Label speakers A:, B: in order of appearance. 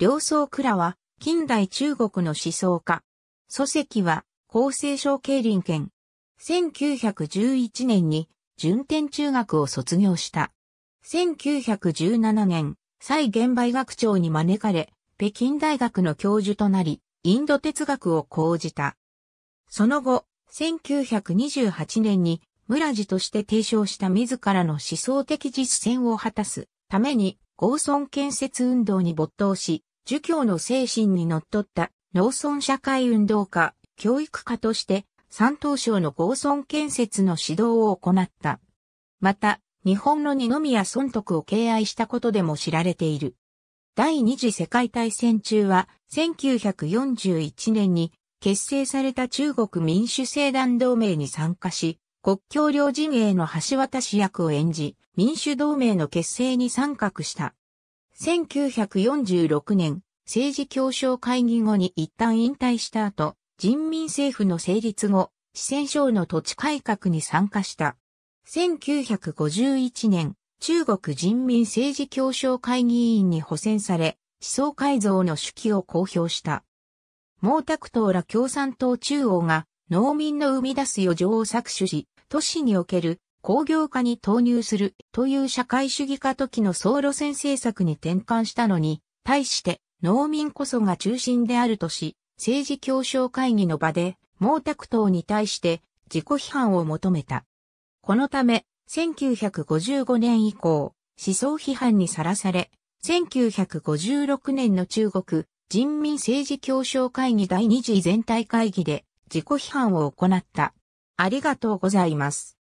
A: 両
B: 宗倉は近代中国の思想家。祖籍は厚生省経林県。1911年に順天中学を卒業した。1917年、蔡玄培学長に招かれ、北京大学の教授となり、インド哲学を講じた。その後、1928年に村寺として提唱した自らの思想的実践を果たすために、合村建設運動に没頭し、儒教の精神に則っった農村社会運動家、教育家として山東省の合村建設の指導を行った。また、日本の二宮尊徳を敬愛したことでも知られている。第二次世界大戦中は、1941年に結成された中国民主政団同盟に参加し、国境両陣営の橋渡し役を演じ、民主同盟の結成に参画した。1946年、政治協商会議後に一旦引退した後、人民政府の成立後、四川省の土地改革に参加した。1951年、中国人民政治協商会議員に補選され、思想改造の手記を公表した。毛沢東ら共産党中央が農民の生み出す余剰を搾取し、都市における工業化に投入するという社会主義化時の総路線政策に転換したのに、対して農民こそが中心であるとし、政治協商会議の場で毛沢東に対して自己批判を求めた。このため、1955年以降、思想批判にさらされ、1956年の中国人民政治協商会議第二次全体会議で自己批判を行った。ありがとうございます。